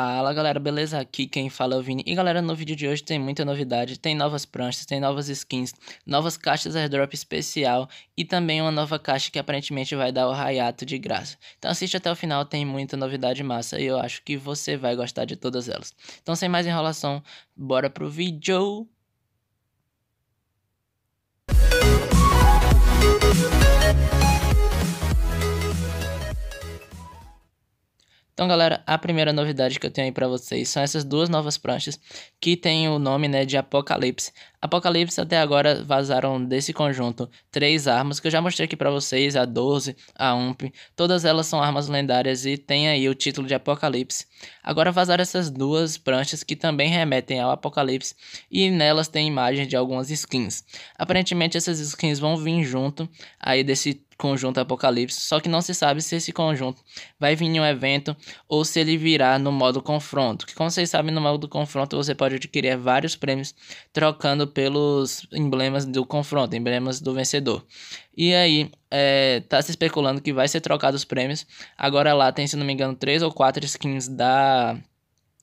Fala galera, beleza? Aqui quem fala é o Vini. E galera, no vídeo de hoje tem muita novidade, tem novas pranchas, tem novas skins, novas caixas airdrop especial e também uma nova caixa que aparentemente vai dar o Rayato de graça. Então assiste até o final, tem muita novidade massa e eu acho que você vai gostar de todas elas. Então sem mais enrolação, bora pro vídeo! Música Então, galera, a primeira novidade que eu tenho aí para vocês são essas duas novas pranchas que tem o nome, né, de Apocalipse. Apocalipse até agora vazaram desse conjunto três armas que eu já mostrei aqui para vocês, a 12, a UMP, todas elas são armas lendárias e tem aí o título de Apocalipse. Agora vazaram essas duas pranchas que também remetem ao Apocalipse e nelas tem imagens de algumas skins. Aparentemente essas skins vão vir junto aí desse conjunto Apocalipse, só que não se sabe se esse conjunto vai vir em um evento ou se ele virá no modo confronto. Que como vocês sabem, no modo confronto você pode adquirir vários prêmios trocando pelos emblemas do confronto, emblemas do vencedor. E aí, é, tá se especulando que vai ser trocado os prêmios. Agora lá tem, se não me engano, três ou quatro skins da.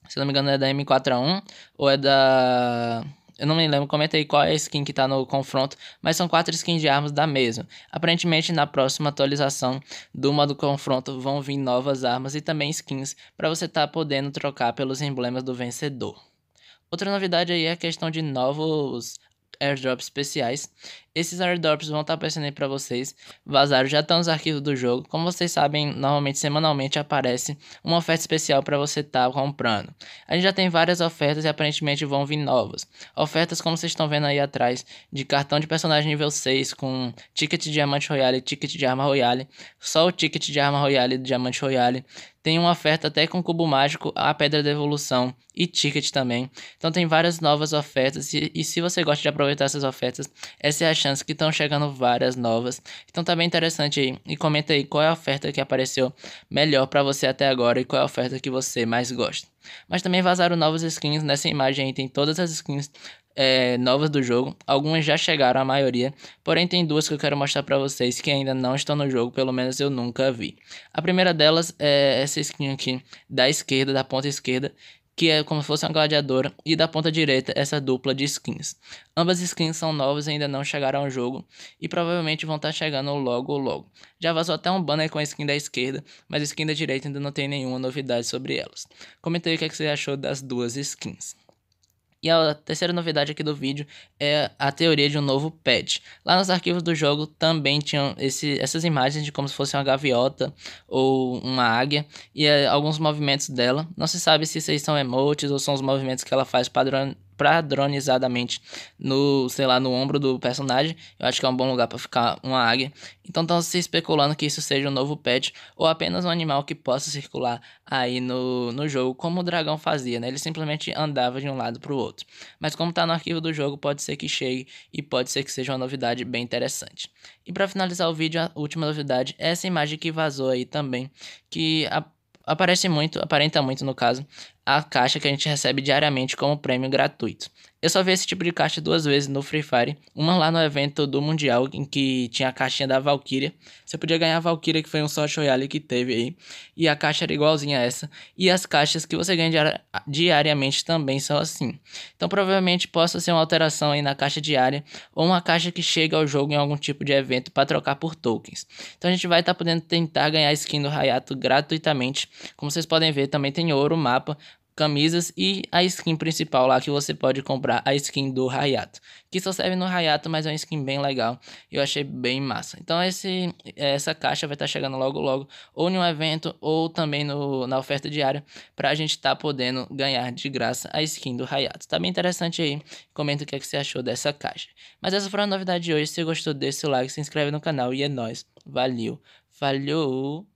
Se não me engano, é da M4A1 ou é da. Eu não me lembro, comenta aí qual é a skin que tá no confronto, mas são quatro skins de armas da mesma. Aparentemente na próxima atualização do modo confronto vão vir novas armas e também skins para você estar tá podendo trocar pelos emblemas do vencedor. Outra novidade aí é a questão de novos airdrops especiais. Esses airdrops vão estar tá aparecendo aí para vocês. Vazaram já estão nos arquivos do jogo. Como vocês sabem, normalmente semanalmente aparece uma oferta especial para você estar tá comprando. A gente já tem várias ofertas e aparentemente vão vir novas. Ofertas como vocês estão vendo aí atrás de cartão de personagem nível 6 com ticket de diamante royale, ticket de arma royale, só o ticket de arma royale e diamante royale. Tem uma oferta até com cubo mágico, a pedra da evolução e ticket também. Então tem várias novas ofertas e, e se você gosta de aproveitar essas ofertas, essa é a que estão chegando várias novas. Então tá bem interessante aí. E comenta aí qual é a oferta que apareceu melhor para você até agora e qual é a oferta que você mais gosta. Mas também vazaram novas skins. Nessa né? imagem aí tem todas as skins é, novas do jogo. Algumas já chegaram, a maioria. Porém, tem duas que eu quero mostrar para vocês que ainda não estão no jogo, pelo menos eu nunca vi. A primeira delas é essa skin aqui da esquerda, da ponta esquerda, que é como se fosse uma gladiadora, e da ponta direita essa dupla de skins. Ambas skins são novas e ainda não chegaram ao jogo, e provavelmente vão estar tá chegando logo ou logo. Já vazou até um banner com a skin da esquerda, mas a skin da direita ainda não tem nenhuma novidade sobre elas. Comentei o que, é que você achou das duas skins. E a terceira novidade aqui do vídeo é a teoria de um novo pet. Lá nos arquivos do jogo também tinham esse, essas imagens de como se fosse uma gaviota ou uma águia e é, alguns movimentos dela. Não se sabe se isso aí são emotes ou são os movimentos que ela faz padron, padronizadamente no, sei lá, no ombro do personagem. Eu acho que é um bom lugar para ficar uma águia. Então estão se especulando que isso seja um novo pet ou apenas um animal que possa circular aí no, no jogo, como o dragão fazia, né? Ele simplesmente andava de um lado para o outro. Mas como está no arquivo do jogo, pode ser que chegue e pode ser que seja uma novidade bem interessante. E para finalizar o vídeo, a última novidade é essa imagem que vazou aí também, que a aparece muito, aparenta muito no caso, a caixa que a gente recebe diariamente como prêmio gratuito. Eu só vi esse tipo de caixa duas vezes no Free Fire, uma lá no evento do Mundial, em que tinha a caixinha da Valkyria. Você podia ganhar a Valkyria, que foi um sorteio royale que teve aí, e a caixa era igualzinha a essa. E as caixas que você ganha diari diariamente também são assim. Então provavelmente possa ser uma alteração aí na caixa diária, ou uma caixa que chega ao jogo em algum tipo de evento para trocar por tokens. Então a gente vai estar tá podendo tentar ganhar a skin do Hayato gratuitamente. Como vocês podem ver, também tem ouro, mapa, camisas e a skin principal lá que você pode comprar, a skin do Rayato, que só serve no Rayato, mas é uma skin bem legal, eu achei bem massa. Então esse, essa caixa vai estar tá chegando logo logo, ou em um evento, ou também no, na oferta diária, pra gente estar tá podendo ganhar de graça a skin do Rayato. Tá bem interessante aí, comenta o que, é que você achou dessa caixa. Mas essa foi a novidade de hoje, se gostou desse like, se inscreve no canal e é nóis, valeu, falhou!